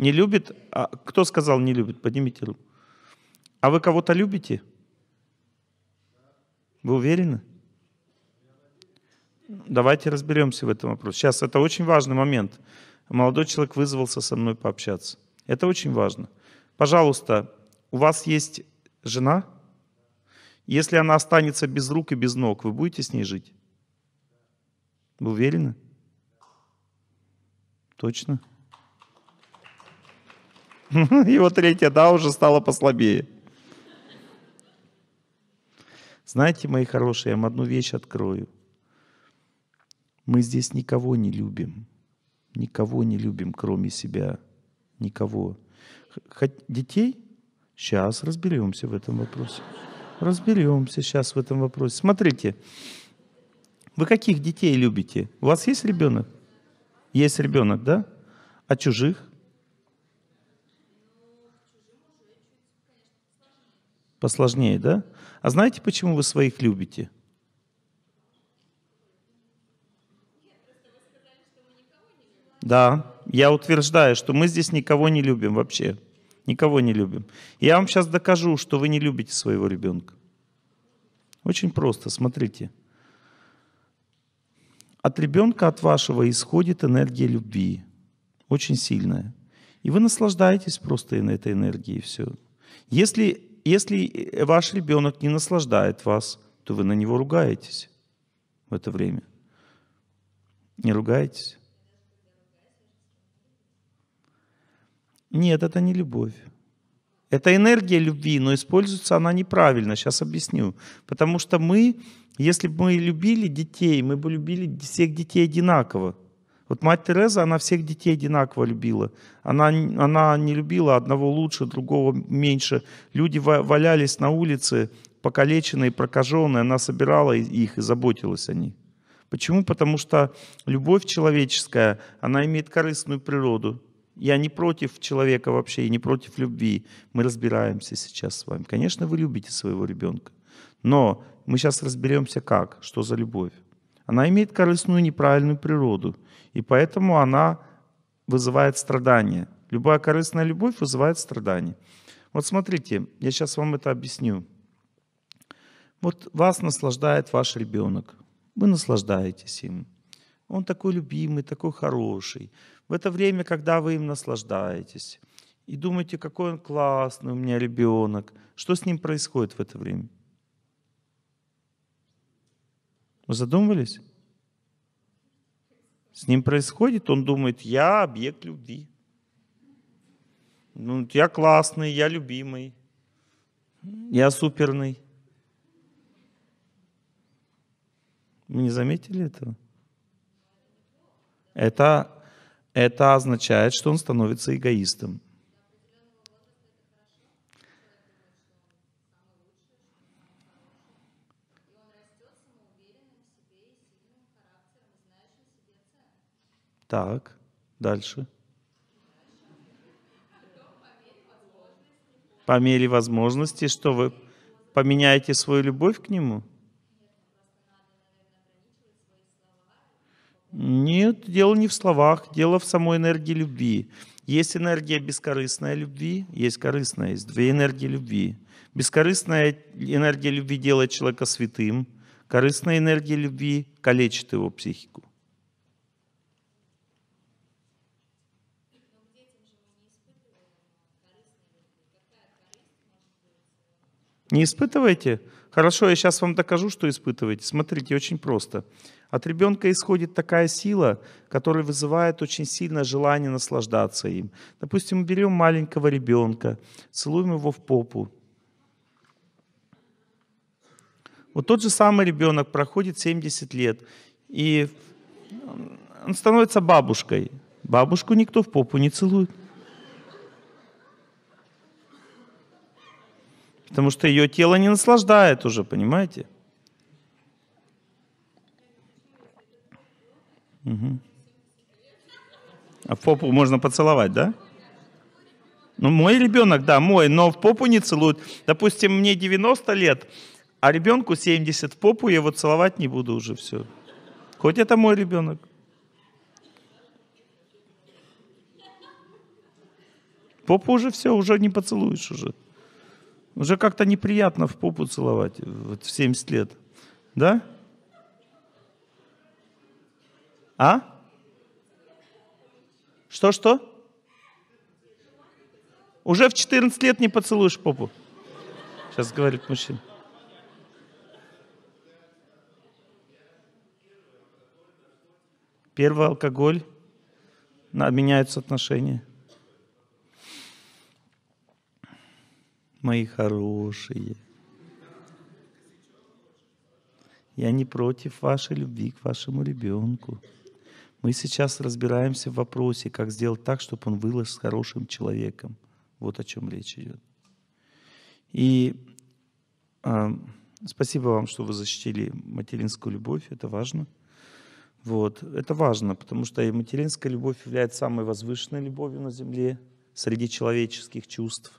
Не любит? А кто сказал не любит? Поднимите руку. А вы кого-то любите? Вы уверены? Давайте разберемся в этом вопросе. Сейчас это очень важный момент. Молодой человек вызвался со мной пообщаться. Это очень важно. Пожалуйста, у вас есть жена? Если она останется без рук и без ног, вы будете с ней жить? Вы уверены? Точно? Его третья «да» уже стала послабее. Знаете, мои хорошие, я вам одну вещь открою. Мы здесь никого не любим. Никого не любим, кроме себя. Никого. Хоть детей? Сейчас разберемся в этом вопросе. Разберемся сейчас в этом вопросе. Смотрите, вы каких детей любите? У вас есть ребенок? Есть ребенок, да? А чужих? Посложнее, да? А знаете, почему вы своих любите? Да, я утверждаю, что мы здесь никого не любим вообще. Никого не любим. Я вам сейчас докажу, что вы не любите своего ребенка. Очень просто, смотрите. От ребенка, от вашего исходит энергия любви. Очень сильная. И вы наслаждаетесь просто этой энергией, все. Если если э, ваш ребенок не наслаждает вас, то вы на него ругаетесь в это время. Не ругаетесь? Нет, это не любовь. Это энергия любви, но используется она неправильно. Сейчас объясню. Потому что мы, если бы мы любили детей, мы бы любили всех детей одинаково. Вот мать Тереза, она всех детей одинаково любила. Она, она не любила одного лучше, другого меньше. Люди валялись на улице, покалеченные, прокаженные. Она собирала их и заботилась о них. Почему? Потому что любовь человеческая, она имеет корыстную природу. Я не против человека вообще, и не против любви. Мы разбираемся сейчас с вами. Конечно, вы любите своего ребенка. Но мы сейчас разберемся как, что за любовь. Она имеет корыстную неправильную природу – и поэтому она вызывает страдания. Любая корыстная любовь вызывает страдания. Вот смотрите, я сейчас вам это объясню. Вот вас наслаждает ваш ребенок. Вы наслаждаетесь им. Он такой любимый, такой хороший. В это время, когда вы им наслаждаетесь, и думаете, какой он классный у меня ребенок, что с ним происходит в это время? Вы задумывались? с ним происходит, он думает, я объект любви. Ну, я классный, я любимый, я суперный. Вы не заметили этого? Это, это означает, что он становится эгоистом. Так, дальше. По мере возможности, что вы поменяете свою любовь к нему? Нет, дело не в словах, дело в самой энергии любви. Есть энергия бескорыстной любви, есть корыстная, есть две энергии любви. Бескорыстная энергия любви делает человека святым, корыстная энергия любви калечит его психику. Не испытываете? Хорошо, я сейчас вам докажу, что испытываете. Смотрите, очень просто. От ребенка исходит такая сила, которая вызывает очень сильное желание наслаждаться им. Допустим, мы берем маленького ребенка, целуем его в попу. Вот тот же самый ребенок проходит 70 лет, и он становится бабушкой. Бабушку никто в попу не целует. Потому что ее тело не наслаждает уже, понимаете? Угу. А в попу можно поцеловать, да? Ну, мой ребенок, да, мой, но в попу не целуют. Допустим, мне 90 лет, а ребенку 70 в попу, я его целовать не буду уже, все. Хоть это мой ребенок. Попу уже все, уже не поцелуешь уже. Уже как-то неприятно в попу целовать вот в 70 лет. Да? А? Что-что? Уже в 14 лет не поцелуешь попу. Сейчас говорит мужчина. Первый алкоголь, на меняются отношения. мои хорошие. Я не против вашей любви к вашему ребенку. Мы сейчас разбираемся в вопросе, как сделать так, чтобы он вырос с хорошим человеком. Вот о чем речь идет. И э, спасибо вам, что вы защитили материнскую любовь, это важно. Вот. Это важно, потому что материнская любовь является самой возвышенной любовью на Земле среди человеческих чувств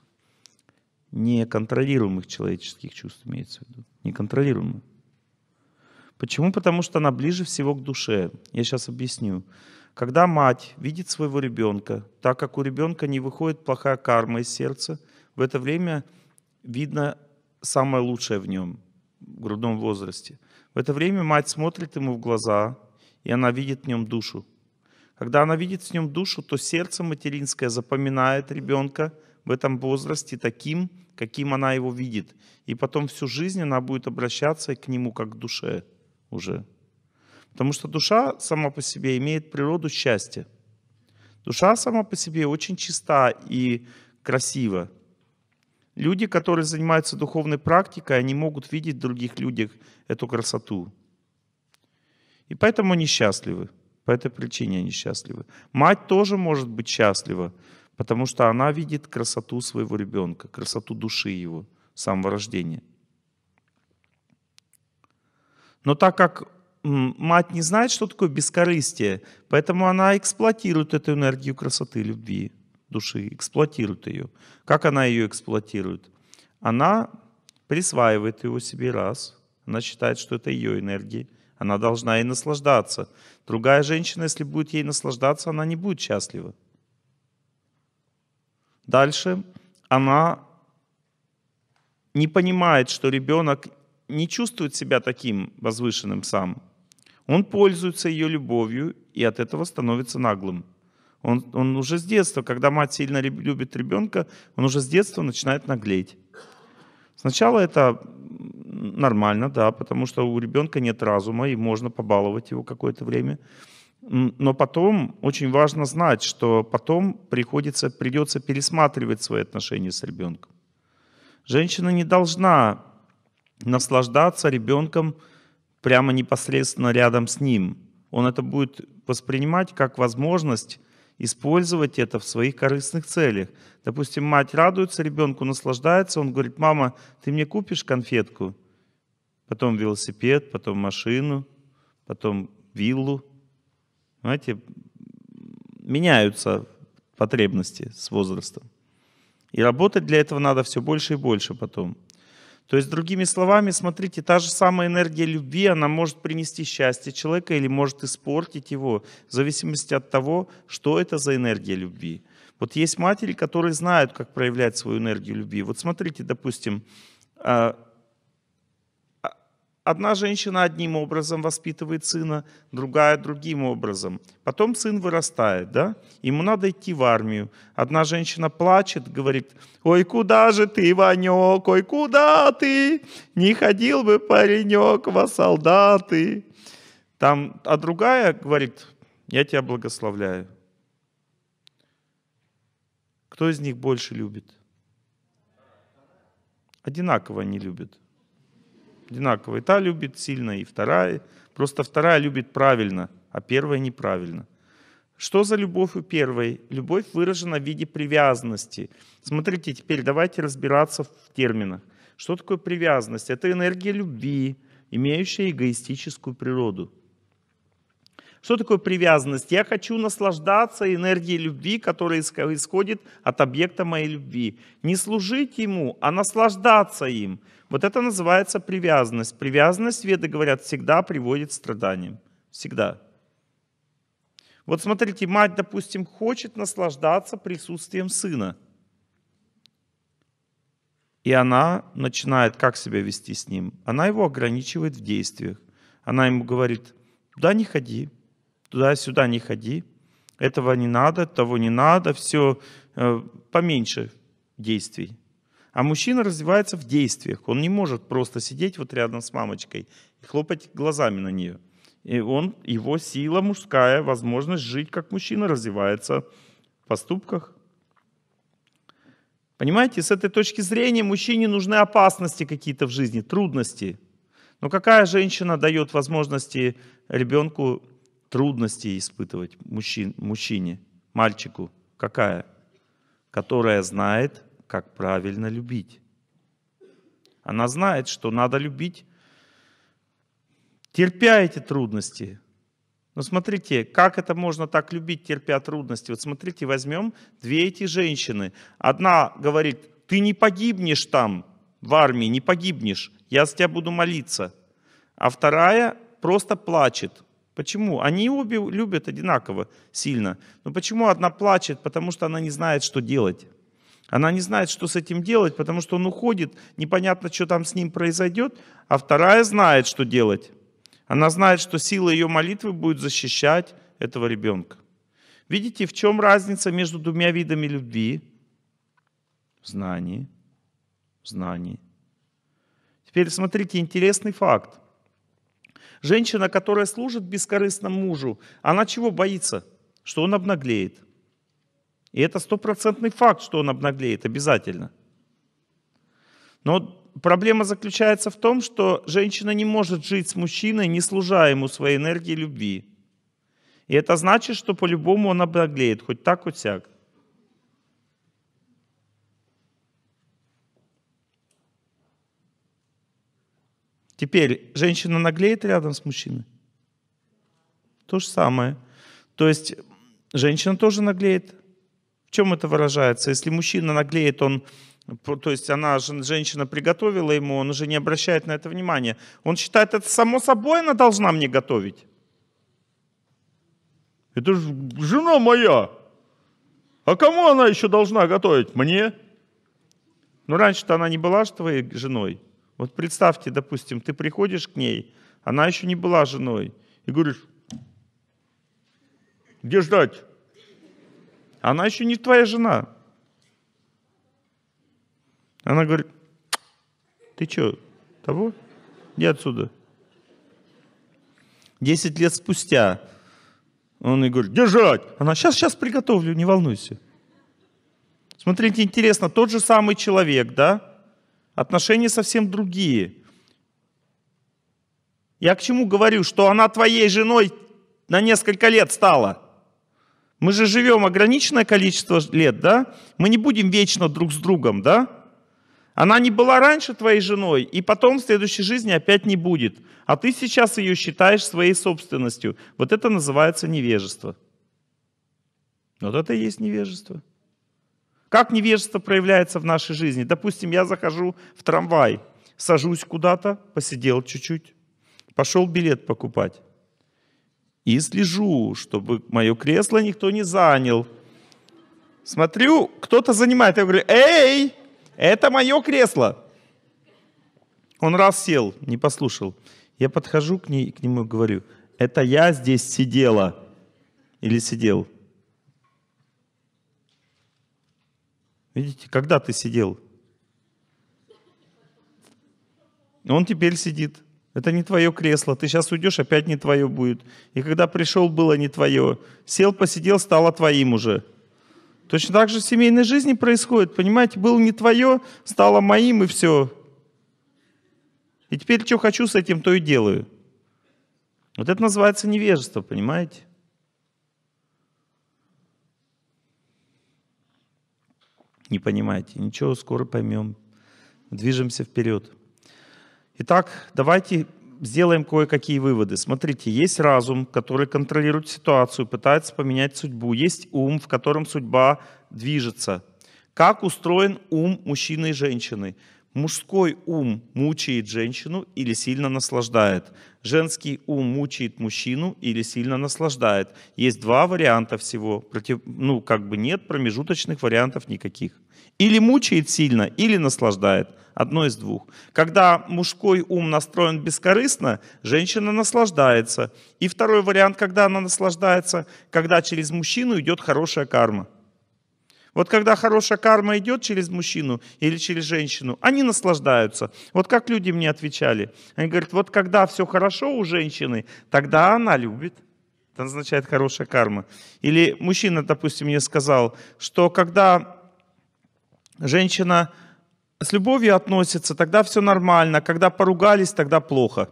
неконтролируемых человеческих чувств имеется в виду. Неконтролируемых. Почему? Потому что она ближе всего к душе. Я сейчас объясню. Когда мать видит своего ребенка, так как у ребенка не выходит плохая карма из сердца, в это время видно самое лучшее в нем, в грудном возрасте. В это время мать смотрит ему в глаза, и она видит в нем душу. Когда она видит в нем душу, то сердце материнское запоминает ребенка – в этом возрасте таким, каким она его видит. И потом всю жизнь она будет обращаться к нему как к душе уже. Потому что душа сама по себе имеет природу счастья. Душа сама по себе очень чиста и красива. Люди, которые занимаются духовной практикой, они могут видеть в других людях эту красоту. И поэтому они счастливы. По этой причине они счастливы. Мать тоже может быть счастлива потому что она видит красоту своего ребенка, красоту души его, самого рождения. Но так как мать не знает, что такое бескорыстие, поэтому она эксплуатирует эту энергию красоты, любви, души, эксплуатирует ее. Как она ее эксплуатирует? Она присваивает его себе раз, она считает, что это ее энергия, она должна ей наслаждаться. Другая женщина, если будет ей наслаждаться, она не будет счастлива. Дальше она не понимает, что ребенок не чувствует себя таким возвышенным сам. Он пользуется ее любовью и от этого становится наглым. Он, он уже с детства, когда мать сильно любит ребенка, он уже с детства начинает наглеть. Сначала это нормально, да, потому что у ребенка нет разума, и можно побаловать его какое-то время. Но потом очень важно знать, что потом приходится, придется пересматривать свои отношения с ребенком. Женщина не должна наслаждаться ребенком прямо непосредственно рядом с ним. Он это будет воспринимать как возможность использовать это в своих корыстных целях. Допустим, мать радуется ребенку, наслаждается, он говорит, мама, ты мне купишь конфетку? Потом велосипед, потом машину, потом виллу – Понимаете, меняются потребности с возрастом. И работать для этого надо все больше и больше потом. То есть, другими словами, смотрите, та же самая энергия любви, она может принести счастье человека или может испортить его, в зависимости от того, что это за энергия любви. Вот есть матери, которые знают, как проявлять свою энергию любви. Вот смотрите, допустим, а, Одна женщина одним образом воспитывает сына, другая другим образом. Потом сын вырастает, да? Ему надо идти в армию. Одна женщина плачет, говорит, «Ой, куда же ты, Ванек? Ой, куда ты? Не ходил бы, паренек, во солдаты!» Там, а другая говорит, «Я тебя благословляю». Кто из них больше любит? Одинаково они любят одинаково. И та любит сильно, и вторая. Просто вторая любит правильно, а первая неправильно. Что за любовь у первой? Любовь выражена в виде привязанности. Смотрите, теперь давайте разбираться в терминах. Что такое привязанность? Это энергия любви, имеющая эгоистическую природу. Что такое привязанность? Я хочу наслаждаться энергией любви, которая исходит от объекта моей любви. Не служить ему, а наслаждаться им. Вот это называется привязанность. Привязанность, веды говорят, всегда приводит к страданиям. Всегда. Вот смотрите, мать, допустим, хочет наслаждаться присутствием сына. И она начинает как себя вести с ним? Она его ограничивает в действиях. Она ему говорит, "Да не ходи, туда-сюда не ходи, этого не надо, того не надо, все э, поменьше действий. А мужчина развивается в действиях. Он не может просто сидеть вот рядом с мамочкой и хлопать глазами на нее. И он, его сила мужская, возможность жить как мужчина развивается в поступках. Понимаете, с этой точки зрения мужчине нужны опасности какие-то в жизни, трудности. Но какая женщина дает возможности ребенку трудности испытывать мужчин, мужчине, мальчику? Какая? Которая знает, как правильно любить. Она знает, что надо любить, терпя эти трудности. Но смотрите, как это можно так любить, терпя трудности? Вот смотрите, возьмем две эти женщины. Одна говорит, ты не погибнешь там, в армии, не погибнешь, я с тебя буду молиться. А вторая просто плачет, Почему? Они обе любят одинаково сильно. Но почему одна плачет? Потому что она не знает, что делать. Она не знает, что с этим делать, потому что он уходит, непонятно, что там с ним произойдет, а вторая знает, что делать. Она знает, что сила ее молитвы будет защищать этого ребенка. Видите, в чем разница между двумя видами любви? Знание. Знание. Теперь смотрите, интересный факт. Женщина, которая служит бескорыстному мужу, она чего боится? Что он обнаглеет. И это стопроцентный факт, что он обнаглеет обязательно. Но проблема заключается в том, что женщина не может жить с мужчиной, не служа ему своей энергией любви. И это значит, что по-любому он обнаглеет, хоть так, хоть сяк. Теперь женщина наглеет рядом с мужчиной. То же самое. То есть женщина тоже наглеет. В чем это выражается? Если мужчина наглеет, он, то есть она, женщина приготовила ему, он уже не обращает на это внимания. Он считает, это само собой она должна мне готовить. Это же жена моя. А кому она еще должна готовить? Мне? Ну, раньше-то она не была же твоей женой. Вот представьте, допустим, ты приходишь к ней, она еще не была женой, и говоришь, где ждать? Она еще не твоя жена. Она говорит, ты что, того? Иди отсюда. Десять лет спустя он и говорит, держать. Она, сейчас, сейчас приготовлю, не волнуйся. Смотрите, интересно, тот же самый человек, да, Отношения совсем другие. Я к чему говорю, что она твоей женой на несколько лет стала. Мы же живем ограниченное количество лет, да? Мы не будем вечно друг с другом, да? Она не была раньше твоей женой, и потом в следующей жизни опять не будет. А ты сейчас ее считаешь своей собственностью. Вот это называется невежество. Вот это и есть невежество. Как невежество проявляется в нашей жизни? Допустим, я захожу в трамвай, сажусь куда-то, посидел чуть-чуть, пошел билет покупать. И слежу, чтобы мое кресло никто не занял. Смотрю, кто-то занимает. Я говорю, эй, это мое кресло. Он раз сел, не послушал. Я подхожу к, ней, к нему и говорю, это я здесь сидела или сидел. Видите, когда ты сидел? Он теперь сидит. Это не твое кресло. Ты сейчас уйдешь, опять не твое будет. И когда пришел, было не твое. Сел, посидел, стало твоим уже. Точно так же в семейной жизни происходит. Понимаете, было не твое, стало моим и все. И теперь что хочу с этим, то и делаю. Вот это называется невежество, понимаете? не понимаете. Ничего, скоро поймем. Движемся вперед. Итак, давайте сделаем кое-какие выводы. Смотрите, есть разум, который контролирует ситуацию, пытается поменять судьбу. Есть ум, в котором судьба движется. Как устроен ум мужчины и женщины? Мужской ум мучает женщину или сильно наслаждает. Женский ум мучает мужчину или сильно наслаждает. Есть два варианта всего. Против, ну, как бы нет промежуточных вариантов никаких. Или мучает сильно, или наслаждает. Одно из двух. Когда мужской ум настроен бескорыстно, женщина наслаждается. И второй вариант, когда она наслаждается, когда через мужчину идет хорошая карма. Вот когда хорошая карма идет через мужчину или через женщину, они наслаждаются. Вот как люди мне отвечали. Они говорят, вот когда все хорошо у женщины, тогда она любит. Это означает хорошая карма. Или мужчина, допустим, мне сказал, что когда женщина с любовью относится, тогда все нормально, когда поругались, тогда плохо.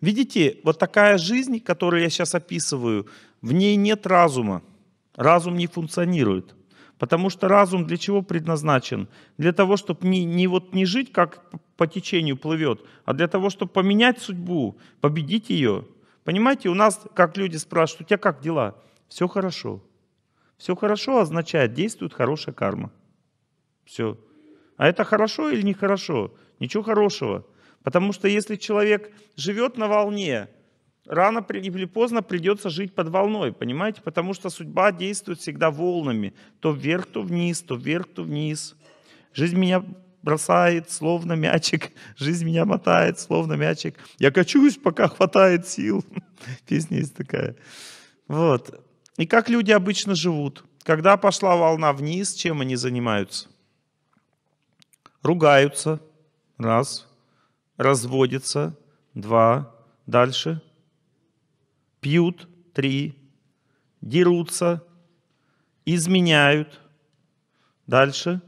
Видите, вот такая жизнь, которую я сейчас описываю, в ней нет разума разум не функционирует. Потому что разум для чего предназначен? Для того, чтобы не, не, вот не жить, как по течению плывет, а для того, чтобы поменять судьбу, победить ее. Понимаете, у нас, как люди спрашивают, у тебя как дела? Все хорошо. Все хорошо означает, действует хорошая карма. Все. А это хорошо или нехорошо? Ничего хорошего. Потому что если человек живет на волне, рано или поздно придется жить под волной, понимаете? Потому что судьба действует всегда волнами. То вверх, то вниз, то вверх, то вниз. Жизнь меня бросает, словно мячик. Жизнь меня мотает, словно мячик. Я качусь, пока хватает сил. Песня есть такая. Вот. И как люди обычно живут? Когда пошла волна вниз, чем они занимаются? Ругаются. Раз. Разводятся. Два. Дальше пьют – три, дерутся, изменяют. Дальше.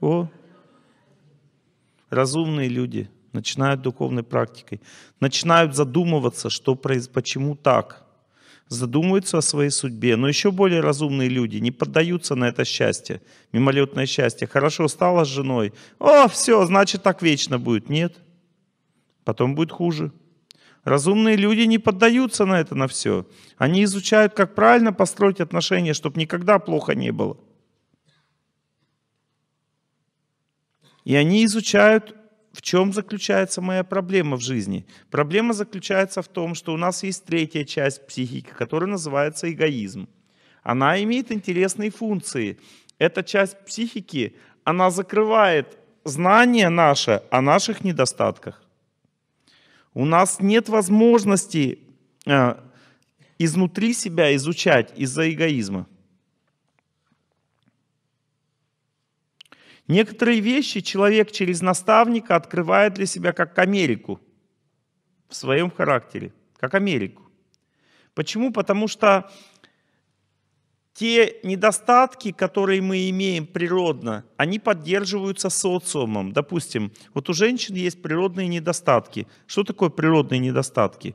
О, разумные люди начинают духовной практикой, начинают задумываться, что произ... почему так, задумываются о своей судьбе. Но еще более разумные люди не поддаются на это счастье, мимолетное счастье. Хорошо стала с женой, о, все, значит так вечно будет. Нет. Потом будет хуже. Разумные люди не поддаются на это, на все. Они изучают, как правильно построить отношения, чтобы никогда плохо не было. И они изучают, в чем заключается моя проблема в жизни. Проблема заключается в том, что у нас есть третья часть психики, которая называется эгоизм. Она имеет интересные функции. Эта часть психики, она закрывает знания наши о наших недостатках. У нас нет возможности э, изнутри себя изучать из-за эгоизма. Некоторые вещи человек через наставника открывает для себя как Америку в своем характере, как Америку. Почему? Потому что те недостатки, которые мы имеем природно, они поддерживаются социумом. Допустим, вот у женщин есть природные недостатки. Что такое природные недостатки?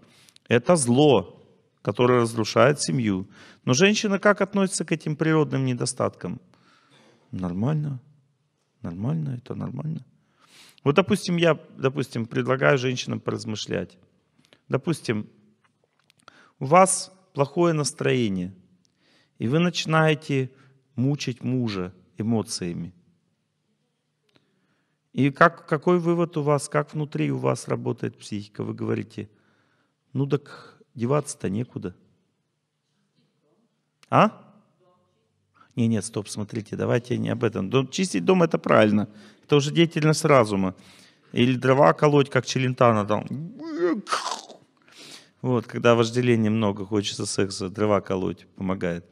Это зло, которое разрушает семью. Но женщина как относится к этим природным недостаткам? Нормально. Нормально, это нормально. Вот, допустим, я, допустим, предлагаю женщинам поразмышлять. Допустим, у вас плохое настроение – и вы начинаете мучить мужа эмоциями. И как, какой вывод у вас, как внутри у вас работает психика? Вы говорите, ну так деваться-то некуда. А? Не, нет, стоп, смотрите, давайте не об этом. Дом, чистить дом это правильно. Это уже деятельность разума. Или дрова колоть, как челентана там. Вот, когда вожделения много, хочется секса, дрова колоть, помогает.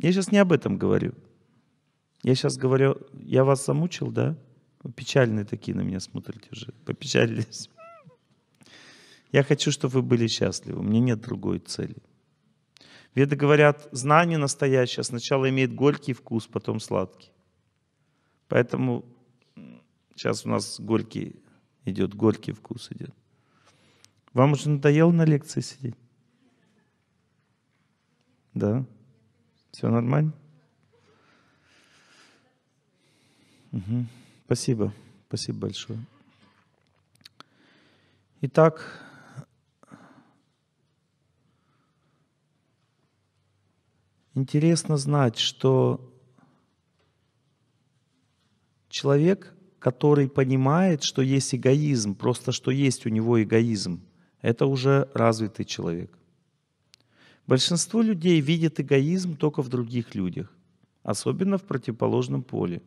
Я сейчас не об этом говорю. Я сейчас говорю, я вас замучил, да? Печальные такие на меня смотрите уже, попечалились. Я хочу, чтобы вы были счастливы. У меня нет другой цели. Веды говорят, знание настоящее а сначала имеет горький вкус, потом сладкий. Поэтому сейчас у нас горький идет, горький вкус идет. Вам уже надоело на лекции сидеть? Да? Все нормально? Угу. Спасибо. Спасибо большое. Итак, интересно знать, что человек, который понимает, что есть эгоизм, просто что есть у него эгоизм – это уже развитый человек. Большинство людей видят эгоизм только в других людях, особенно в противоположном поле.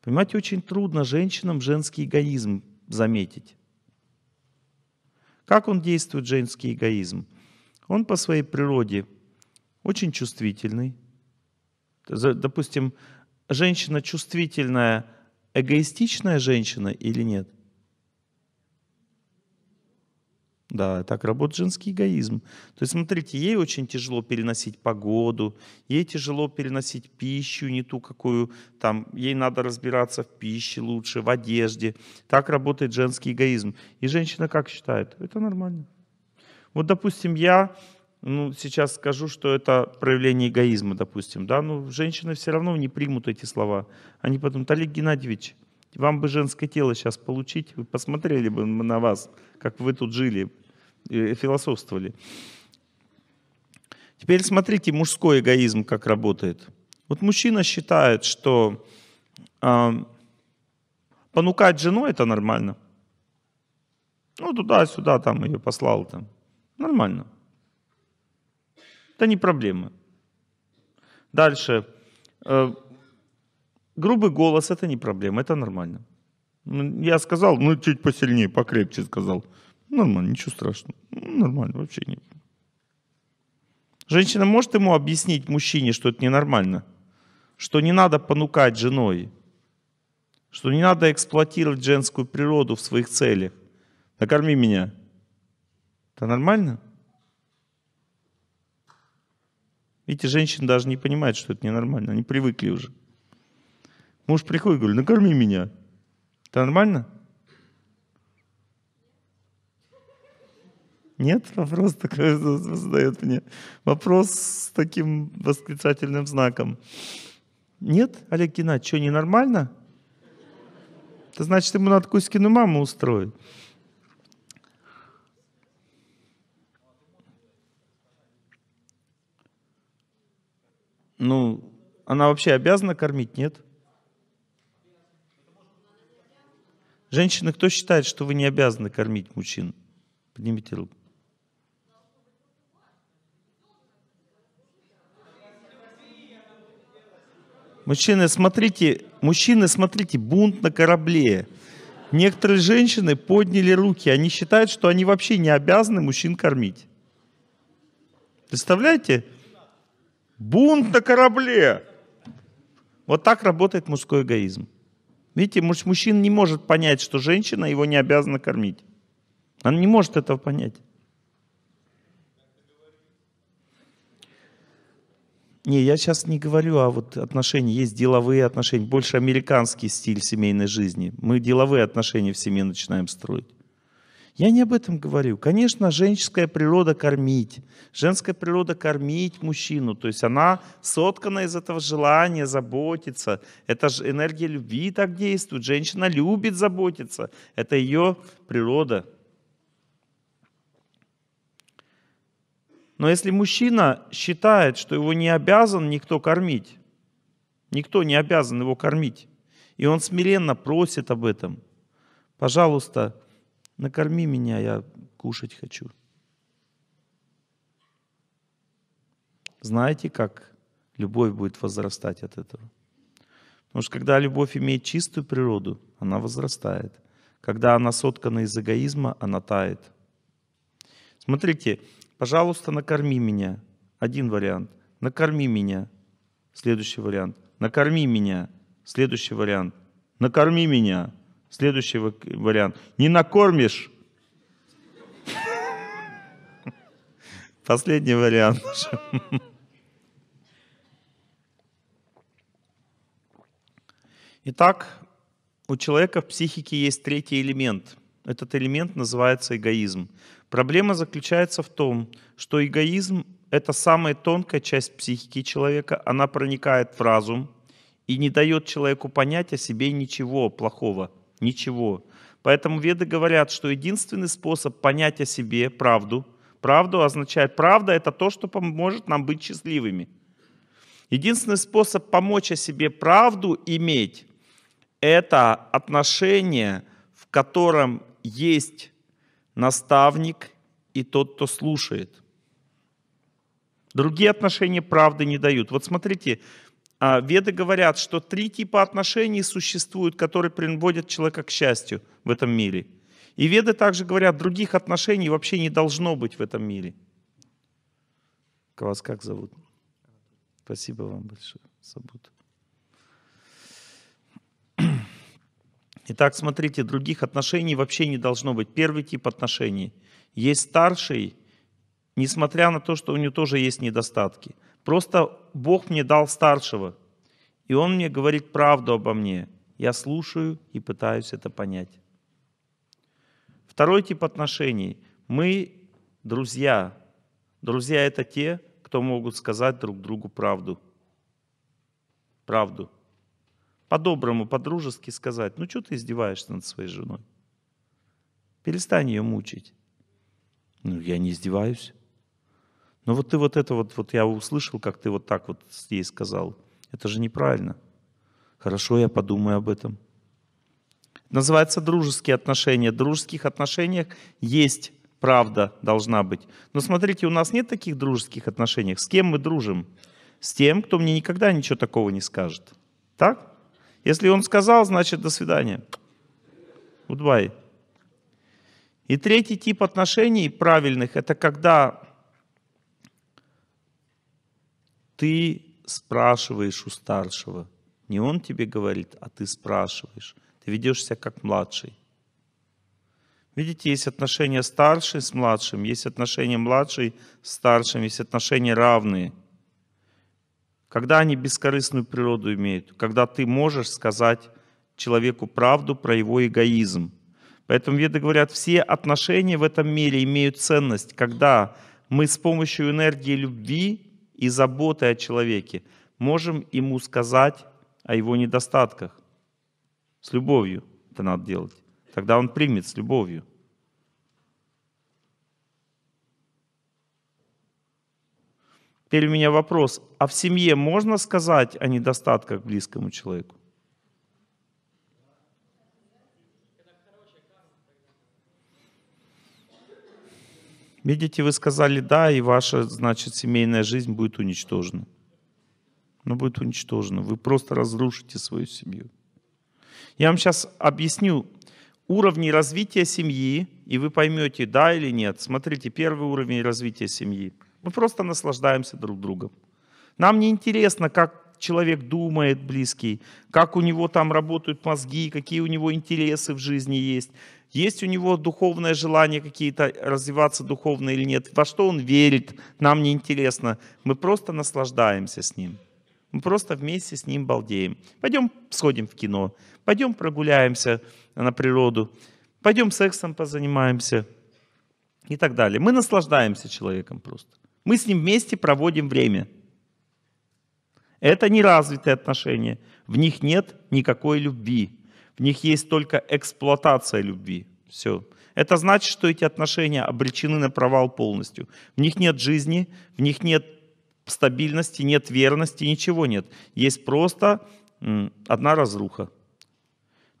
Понимаете, очень трудно женщинам женский эгоизм заметить. Как он действует, женский эгоизм? Он по своей природе очень чувствительный. Допустим, женщина чувствительная, эгоистичная женщина или нет – Да, так работает женский эгоизм. То есть, смотрите, ей очень тяжело переносить погоду, ей тяжело переносить пищу, не ту, какую там, ей надо разбираться в пище лучше, в одежде. Так работает женский эгоизм. И женщина как считает? Это нормально. Вот, допустим, я ну, сейчас скажу, что это проявление эгоизма, допустим, да, но женщины все равно не примут эти слова. Они подумают, Олег Геннадьевич, вам бы женское тело сейчас получить, вы посмотрели бы на вас, как вы тут жили, философствовали. Теперь смотрите, мужской эгоизм как работает. Вот мужчина считает, что э, понукать жену это нормально. Ну, туда-сюда, там ее послал, там. Нормально. Это не проблема. Дальше. Э, грубый голос это не проблема, это нормально. Ну, я сказал, ну, чуть посильнее, покрепче сказал. Нормально, ничего страшного. Нормально, вообще нет. Женщина может ему объяснить мужчине, что это ненормально? Что не надо понукать женой? Что не надо эксплуатировать женскую природу в своих целях? Накорми меня. Это нормально? Видите, женщины даже не понимают, что это ненормально. Они привыкли уже. Муж приходит и говорит, накорми меня. Это нормально? Нет, вопрос такой задает мне. Вопрос с таким восклицательным знаком. Нет, Олег Геннадьевич, что, ненормально? Это значит, ему надо Кузькину маму устроить. Ну, она вообще обязана кормить, нет? Женщины, кто считает, что вы не обязаны кормить мужчин? Поднимите руку. Мужчины, смотрите, мужчины, смотрите, бунт на корабле. Некоторые женщины подняли руки, они считают, что они вообще не обязаны мужчин кормить. Представляете? Бунт на корабле. Вот так работает мужской эгоизм. Видите, муж мужчина не может понять, что женщина его не обязана кормить. Он не может этого понять. Не, я сейчас не говорю, а вот отношения, есть деловые отношения, больше американский стиль семейной жизни. Мы деловые отношения в семье начинаем строить. Я не об этом говорю. Конечно, женская природа кормить. Женская природа кормить мужчину. То есть она соткана из этого желания заботиться. Это же энергия любви так действует. Женщина любит заботиться. Это ее природа. Но если мужчина считает, что его не обязан никто кормить, никто не обязан его кормить, и он смиренно просит об этом, пожалуйста, накорми меня, я кушать хочу. Знаете, как любовь будет возрастать от этого? Потому что когда любовь имеет чистую природу, она возрастает. Когда она соткана из эгоизма, она тает. Смотрите, Пожалуйста, накорми меня. Один вариант. Накорми меня. Следующий вариант. Накорми меня. Следующий вариант. Накорми меня. Следующий вариант. Не накормишь. Последний вариант. Итак, у человека в психике есть третий элемент. Этот элемент называется эгоизм. Проблема заключается в том, что эгоизм — это самая тонкая часть психики человека, она проникает в разум и не дает человеку понять о себе ничего плохого, ничего. Поэтому веды говорят, что единственный способ понять о себе правду, правду означает, правда — это то, что поможет нам быть счастливыми. Единственный способ помочь о себе правду иметь — это отношение, в котором есть наставник и тот, кто слушает. Другие отношения правды не дают. Вот смотрите, а, веды говорят, что три типа отношений существуют, которые приводят человека к счастью в этом мире. И веды также говорят, других отношений вообще не должно быть в этом мире. Вас как зовут? Спасибо вам большое, Сабут. Итак, смотрите, других отношений вообще не должно быть. Первый тип отношений. Есть старший, несмотря на то, что у него тоже есть недостатки. Просто Бог мне дал старшего, и он мне говорит правду обо мне. Я слушаю и пытаюсь это понять. Второй тип отношений. Мы друзья. Друзья — это те, кто могут сказать друг другу правду. Правду по-доброму, по-дружески сказать, ну что ты издеваешься над своей женой? Перестань ее мучить. Ну, я не издеваюсь. Но «Ну, вот ты вот это вот, вот я услышал, как ты вот так вот ей сказал. Это же неправильно. Хорошо, я подумаю об этом. Называется дружеские отношения. В дружеских отношениях есть правда должна быть. Но смотрите, у нас нет таких дружеских отношений. С кем мы дружим? С тем, кто мне никогда ничего такого не скажет. Так? Если он сказал, значит до свидания. Goodbye. И третий тип отношений правильных – это когда ты спрашиваешь у старшего. Не он тебе говорит, а ты спрашиваешь. Ты ведешь себя как младший. Видите, есть отношения старший с младшим, есть отношения младший с старшим, есть отношения равные – когда они бескорыстную природу имеют, когда ты можешь сказать человеку правду про его эгоизм. Поэтому веды говорят, все отношения в этом мире имеют ценность, когда мы с помощью энергии любви и заботы о человеке можем ему сказать о его недостатках. С любовью это надо делать. Тогда он примет с любовью. Теперь у меня вопрос, а в семье можно сказать о недостатках близкому человеку? Видите, вы сказали «да», и ваша, значит, семейная жизнь будет уничтожена. Она будет уничтожена. Вы просто разрушите свою семью. Я вам сейчас объясню уровни развития семьи, и вы поймете, да или нет. Смотрите, первый уровень развития семьи – мы просто наслаждаемся друг другом. Нам не интересно, как человек думает близкий, как у него там работают мозги, какие у него интересы в жизни есть, есть у него духовное желание какие-то развиваться духовно или нет, во что он верит, нам не интересно. Мы просто наслаждаемся с ним. Мы просто вместе с ним балдеем. Пойдем сходим в кино, пойдем прогуляемся на природу, пойдем сексом позанимаемся и так далее. Мы наслаждаемся человеком просто. Мы с ним вместе проводим время. Это неразвитые отношения. В них нет никакой любви. В них есть только эксплуатация любви. Все. Это значит, что эти отношения обречены на провал полностью. В них нет жизни, в них нет стабильности, нет верности, ничего нет. Есть просто одна разруха.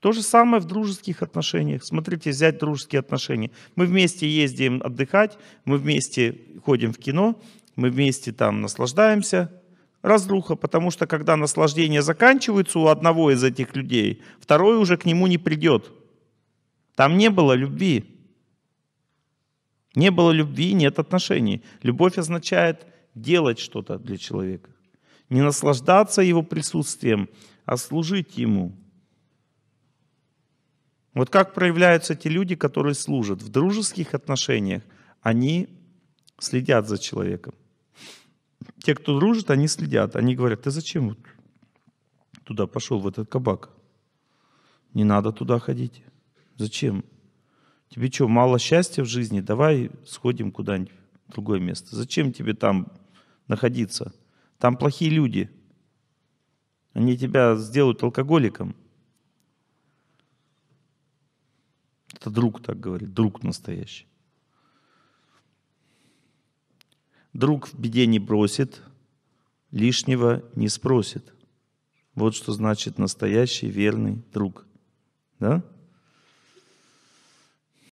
То же самое в дружеских отношениях. Смотрите, взять дружеские отношения. Мы вместе ездим отдыхать, мы вместе ходим в кино, мы вместе там наслаждаемся. Разруха, потому что когда наслаждение заканчивается у одного из этих людей, второй уже к нему не придет. Там не было любви. Не было любви, нет отношений. Любовь означает делать что-то для человека. Не наслаждаться его присутствием, а служить ему – вот как проявляются те люди, которые служат в дружеских отношениях, они следят за человеком. Те, кто дружит, они следят. Они говорят, ты зачем туда пошел, в этот кабак? Не надо туда ходить. Зачем? Тебе что, мало счастья в жизни? Давай сходим куда-нибудь в другое место. Зачем тебе там находиться? Там плохие люди. Они тебя сделают алкоголиком. Это друг так говорит, друг настоящий. Друг в беде не бросит, лишнего не спросит. Вот что значит настоящий верный друг. Да?